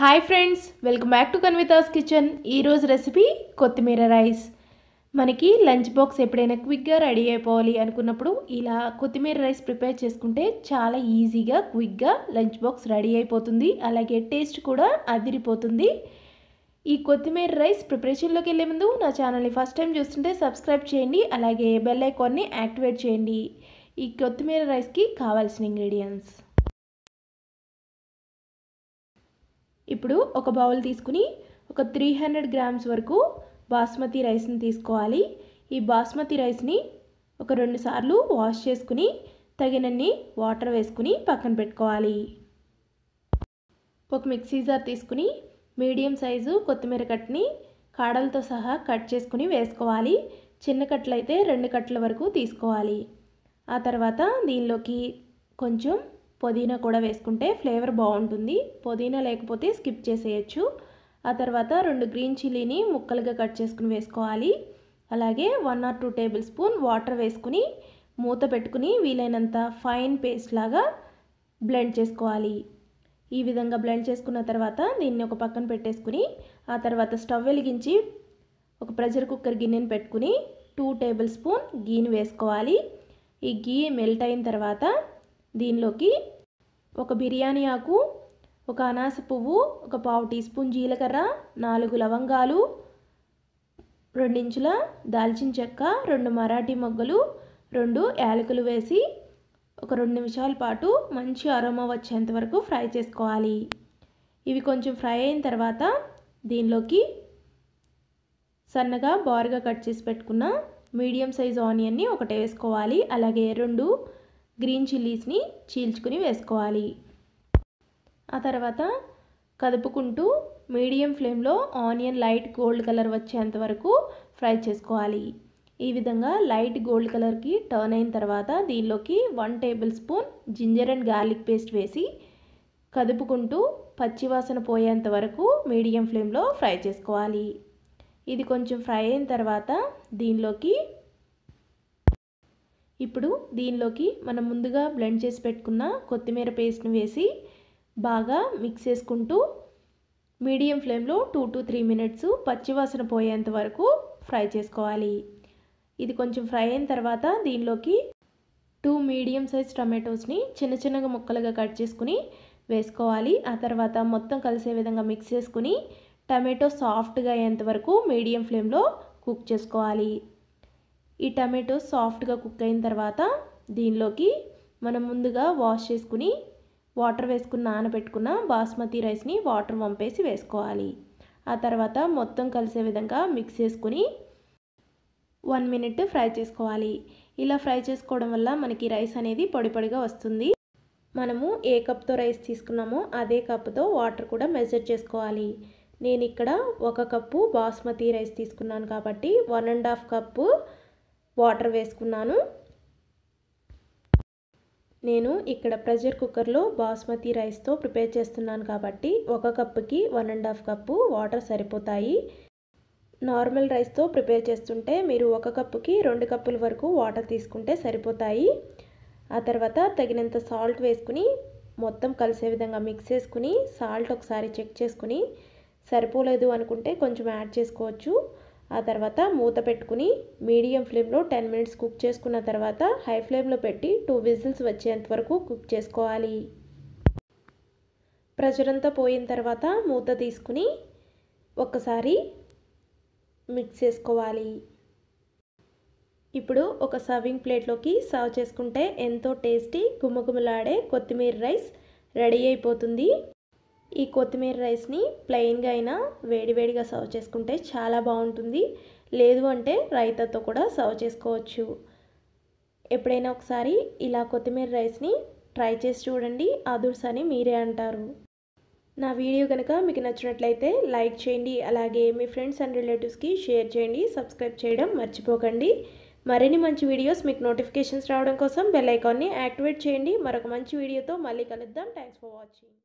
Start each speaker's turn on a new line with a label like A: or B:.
A: hi friends welcome back to కన్వితాస్ kitchen ఈరోజు recipe కొత్తిమీర రైస్ మనకి లంచ్ బాక్స్ ఎప్పుడైనా క్విక్గా రెడీ అయిపోవాలి అనుకున్నప్పుడు ఇలా కొత్తిమీర రైస్ ప్రిపేర్ చేసుకుంటే చాలా ఈజీగా క్విక్గా లంచ్ బాక్స్ రెడీ అయిపోతుంది అలాగే టేస్ట్ కూడా అదిరిపోతుంది ఈ కొత్తిమీర రైస్ ప్రిపరేషన్లోకి వెళ్ళే ముందు నా ఛానల్ని ఫస్ట్ టైం చూస్తుంటే సబ్స్క్రైబ్ చేయండి అలాగే బెల్ ఐకాన్ని యాక్టివేట్ చేయండి ఈ కొత్తిమీర రైస్కి కావాల్సిన ఇంగ్రీడియంట్స్ ఇప్పుడు ఒక బౌల్ తీసుకుని ఒక త్రీ హండ్రెడ్ గ్రామ్స్ వరకు బాస్మతి రైస్ని తీసుకోవాలి ఈ బాస్మతి రైస్ని ఒక రెండు సార్లు వాష్ చేసుకుని తగినన్ని వాటర్ వేసుకుని పక్కన పెట్టుకోవాలి ఒక మిక్సీ జార్ తీసుకుని మీడియం సైజు కొత్తిమీర కట్ని కాడలతో సహా కట్ చేసుకుని వేసుకోవాలి చిన్న కట్టలు అయితే రెండు కట్టల వరకు తీసుకోవాలి ఆ తర్వాత దీనిలోకి కొంచెం పుదీనా కూడా వేసుకుంటే ఫ్లేవర్ బాగుంటుంది పుదీనా లేకపోతే స్కిప్ చేసేయచ్చు ఆ తర్వాత రెండు గ్రీన్ చిల్లీని ముక్కలుగా కట్ చేసుకుని వేసుకోవాలి అలాగే one or two tablespoon water వేసుకుని మూత పెట్టుకుని వీలైనంత ఫైన్ పేస్ట్ లాగా బ్లెండ్ చేసుకోవాలి ఈ విధంగా బ్లెండ్ చేసుకున్న తర్వాత దీన్ని ఒక పక్కన పెట్టేసుకుని ఆ తర్వాత స్టవ్ వెలిగించి ఒక ప్రెషర్ కుక్కర్ గిన్నెని పెట్టుకుని టూ టేబుల్ స్పూన్ గీని వేసుకోవాలి ఈ గీ మెల్ట్ అయిన తర్వాత దీనిలోకి ఒక బిర్యానీ ఆకు ఒక అనాస పువ్వు ఒక పావు టీ స్పూన్ జీలకర్ర నాలుగు లవంగాలు రెండించుల దాల్చిన చెక్క రెండు మరాఠీ మొగ్గలు రెండు యాలకులు వేసి ఒక రెండు నిమిషాల పాటు మంచి అరోమా వచ్చేంత వరకు ఫ్రై చేసుకోవాలి ఇవి కొంచెం ఫ్రై అయిన తర్వాత దీనిలోకి సన్నగా బారుగా కట్ చేసి పెట్టుకున్న మీడియం సైజ్ ఆనియన్ని ఒకటే వేసుకోవాలి అలాగే రెండు గ్రీన్ చిల్లీస్ని చీల్చుకుని వేసుకోవాలి ఆ తర్వాత కదుపుకుంటూ మీడియం ఫ్లేమ్లో ఆనియన్ లైట్ గోల్డ్ కలర్ వచ్చేంత వరకు ఫ్రై చేసుకోవాలి ఈ విధంగా లైట్ గోల్డ్ కలర్కి టర్న్ అయిన తర్వాత దీనిలోకి one tablespoon ginger and garlic paste వేసి కదుపుకుంటూ పచ్చివాసన పోయేంత వరకు మీడియం ఫ్లేమ్లో ఫ్రై చేసుకోవాలి ఇది కొంచెం ఫ్రై అయిన తర్వాత దీనిలోకి ఇప్పుడు దీనిలోకి మనం ముందుగా బ్లెండ్ చేసి పెట్టుకున్న కొత్తిమీర పేస్ట్ని వేసి బాగా మిక్స్ చేసుకుంటూ మీడియం ఫ్లేమ్లో టూ టు త్రీ మినిట్స్ పచ్చివాసన పోయేంత వరకు ఫ్రై చేసుకోవాలి ఇది కొంచెం ఫ్రై అయిన తర్వాత దీనిలోకి టూ మీడియం సైజ్ టమాటోస్ని చిన్న చిన్నగా ముక్కలుగా కట్ చేసుకుని వేసుకోవాలి ఆ తర్వాత మొత్తం కలిసే విధంగా మిక్స్ చేసుకుని టమాటో సాఫ్ట్గా అయ్యేంత వరకు మీడియం ఫ్లేమ్లో కుక్ చేసుకోవాలి ఈ టమాటో సాఫ్ట్గా కుక్ అయిన తర్వాత దీనిలోకి మనం ముందుగా వాష్ చేసుకుని వాటర్ వేసుకుని నానబెట్టుకున్న బాస్మతి రైస్ని వాటర్ వంపేసి వేసుకోవాలి ఆ తర్వాత మొత్తం కలిసే విధంగా మిక్స్ చేసుకుని వన్ మినిట్ ఫ్రై చేసుకోవాలి ఇలా ఫ్రై చేసుకోవడం వల్ల మనకి రైస్ అనేది పొడి పొడిగా వస్తుంది మనము ఏ కప్తో రైస్ తీసుకున్నామో అదే కప్తో వాటర్ కూడా మెజర్ చేసుకోవాలి నేను ఇక్కడ ఒక కప్పు బాస్మతి రైస్ తీసుకున్నాను కాబట్టి one and half cup water వేసుకున్నాను నేను ఇక్కడ ప్రెషర్ కుక్కర్లో బాస్మతి రైస్తో ప్రిపేర్ చేస్తున్నాను కాబట్టి ఒక కప్పుకి one and half cup water సరిపోతాయి నార్మల్ రైస్తో ప్రిపేర్ చేస్తుంటే మీరు ఒక కప్పుకి రెండు కప్పుల వరకు వాటర్ తీసుకుంటే సరిపోతాయి ఆ తర్వాత తగినంత సాల్ట్ వేసుకుని మొత్తం కలిసే విధంగా మిక్స్ చేసుకుని సాల్ట్ ఒకసారి చెక్ చేసుకుని సరిపోలేదు అనుకుంటే కొంచెం యాడ్ చేసుకోవచ్చు ఆ తర్వాత మూత పెట్టుకుని మీడియం ఫ్లేమ్లో టెన్ మినిట్స్ కుక్ చేసుకున్న తర్వాత హై ఫ్లేమ్లో పెట్టి టూ విజిల్స్ వచ్చేంత వరకు కుక్ చేసుకోవాలి ప్రెషర్ అంతా పోయిన తర్వాత మూత తీసుకుని ఒకసారి మిక్స్ చేసుకోవాలి ఇప్పుడు ఒక సర్వింగ్ ప్లేట్లోకి సర్వ్ చేసుకుంటే ఎంతో టేస్టీ గుమ్మగుమలాడే కొత్తిమీర రైస్ రెడీ అయిపోతుంది ఈ కొత్తిమీర రైస్ని ప్లెయిన్గా అయినా వేడివేడిగా సర్వ్ చేసుకుంటే చాలా బాగుంటుంది లేదు అంటే రైతాతో కూడా సర్వ్ చేసుకోవచ్చు ఎప్పుడైనా ఒకసారి ఇలా కొత్తిమీర రైస్ని ట్రై చేసి చూడండి అదుర్స్ అని మీరే అంటారు నా వీడియో కనుక మీకు నచ్చినట్లయితే లైక్ చేయండి అలాగే మీ ఫ్రెండ్స్ అండ్ రిలేటివ్స్కి షేర్ చేయండి సబ్స్క్రైబ్ చేయడం మర్చిపోకండి మరిన్ని మంచి వీడియోస్ మీకు నోటిఫికేషన్స్ రావడం కోసం బెల్ ఐకాన్ని యాక్టివేట్ చేయండి మరొక మంచి వీడియోతో మళ్ళీ కలుద్దాం థ్యాంక్స్ ఫర్ వాచింగ్